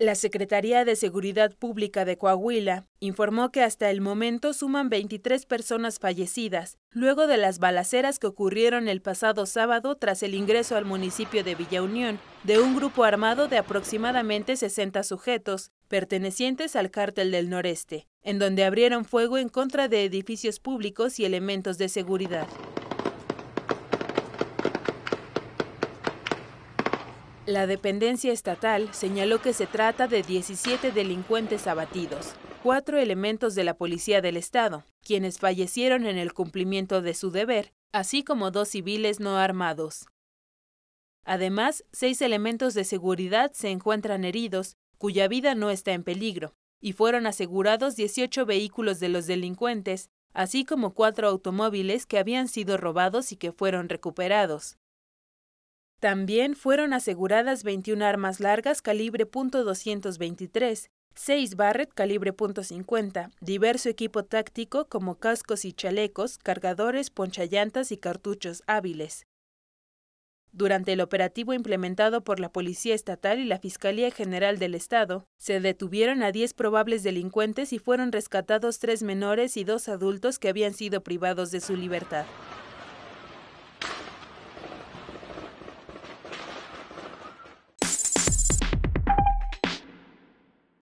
La Secretaría de Seguridad Pública de Coahuila informó que hasta el momento suman 23 personas fallecidas luego de las balaceras que ocurrieron el pasado sábado tras el ingreso al municipio de Villa Unión de un grupo armado de aproximadamente 60 sujetos pertenecientes al cártel del noreste, en donde abrieron fuego en contra de edificios públicos y elementos de seguridad. La dependencia estatal señaló que se trata de 17 delincuentes abatidos, cuatro elementos de la Policía del Estado, quienes fallecieron en el cumplimiento de su deber, así como dos civiles no armados. Además, seis elementos de seguridad se encuentran heridos, cuya vida no está en peligro, y fueron asegurados 18 vehículos de los delincuentes, así como cuatro automóviles que habían sido robados y que fueron recuperados. También fueron aseguradas 21 armas largas calibre .223, 6 Barrett calibre .50, diverso equipo táctico como cascos y chalecos, cargadores, ponchallantas y cartuchos hábiles. Durante el operativo implementado por la Policía Estatal y la Fiscalía General del Estado, se detuvieron a 10 probables delincuentes y fueron rescatados tres menores y dos adultos que habían sido privados de su libertad.